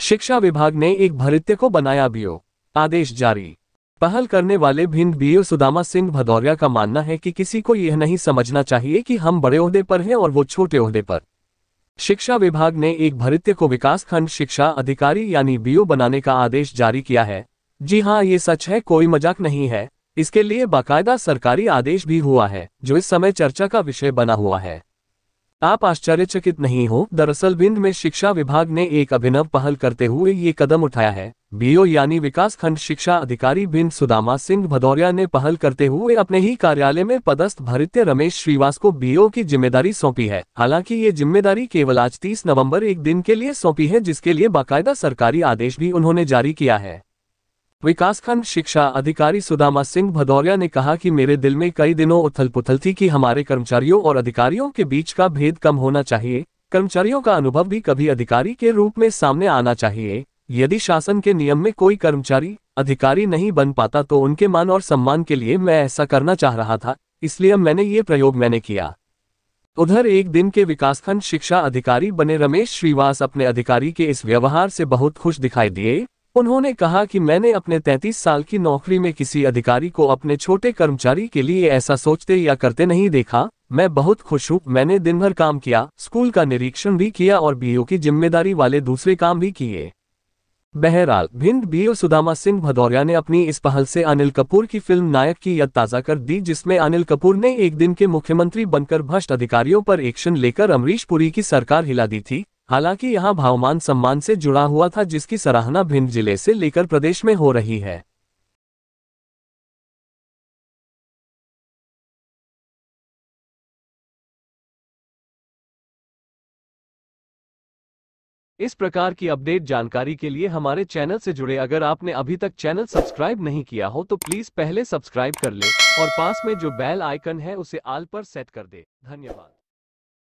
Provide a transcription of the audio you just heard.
शिक्षा विभाग ने एक भरित्य को बनाया बीओ आदेश जारी पहल करने वाले भिंड बीओ सुदामा सिंह भदौरिया का मानना है कि किसी को यह नहीं समझना चाहिए कि हम बड़े ओहदे पर हैं और वो छोटे ओहदे पर शिक्षा विभाग ने एक भरित्य को विकास खंड शिक्षा अधिकारी यानी बीओ बनाने का आदेश जारी किया है जी हाँ ये सच है कोई मजाक नहीं है इसके लिए बाकायदा सरकारी आदेश भी हुआ है जो इस समय चर्चा का विषय बना हुआ है आप आश्चर्यचकित नहीं हो दरअसल बिंद में शिक्षा विभाग ने एक अभिनव पहल करते हुए ये कदम उठाया है बीओ यानी विकास खंड शिक्षा अधिकारी बिंद सुदामा सिंह भदौरिया ने पहल करते हुए अपने ही कार्यालय में पदस्थ भरित्य रमेश श्रीवास को बीओ की जिम्मेदारी सौंपी है हालांकि ये जिम्मेदारी केवल आज 30 नवंबर एक दिन के लिए सौंपी है जिसके लिए बाकायदा सरकारी आदेश भी उन्होंने जारी किया है विकासखंड शिक्षा अधिकारी सुदामा सिंह भदौरिया ने कहा कि मेरे दिल में कई दिनों उथल पुथल थी कि हमारे कर्मचारियों और अधिकारियों के बीच का भेद कम होना चाहिए कर्मचारियों का अनुभव भी कभी अधिकारी के रूप में सामने आना चाहिए यदि शासन के नियम में कोई कर्मचारी अधिकारी नहीं बन पाता तो उनके मान और सम्मान के लिए मैं ऐसा करना चाह रहा था इसलिए मैंने ये प्रयोग मैंने किया उधर एक दिन के विकासखंड शिक्षा अधिकारी बने रमेश श्रीवास अपने अधिकारी के इस व्यवहार से बहुत खुश दिखाई दिए उन्होंने कहा कि मैंने अपने 33 साल की नौकरी में किसी अधिकारी को अपने छोटे कर्मचारी के लिए ऐसा सोचते या करते नहीं देखा मैं बहुत खुश हूँ मैंने दिन भर काम किया स्कूल का निरीक्षण भी किया और बीओ की जिम्मेदारी वाले दूसरे काम भी किए बहरहाल भिंड बीओ सुदामा सिंह भदौरिया ने अपनी इस पहल से अनिल कपूर की फिल्म नायक की याद ताज़ा कर दी जिसमें अनिल कपूर ने एक दिन के मुख्यमंत्री बनकर भ्रष्ट अधिकारियों पर एक्शन लेकर अमरीश पुरी की सरकार हिला दी थी हालांकि यहां भावमान सम्मान से जुड़ा हुआ था जिसकी सराहना भिंड जिले से लेकर प्रदेश में हो रही है इस प्रकार की अपडेट जानकारी के लिए हमारे चैनल से जुड़े अगर आपने अभी तक चैनल सब्सक्राइब नहीं किया हो तो प्लीज पहले सब्सक्राइब कर ले और पास में जो बेल आइकन है उसे आल पर सेट कर दे धन्यवाद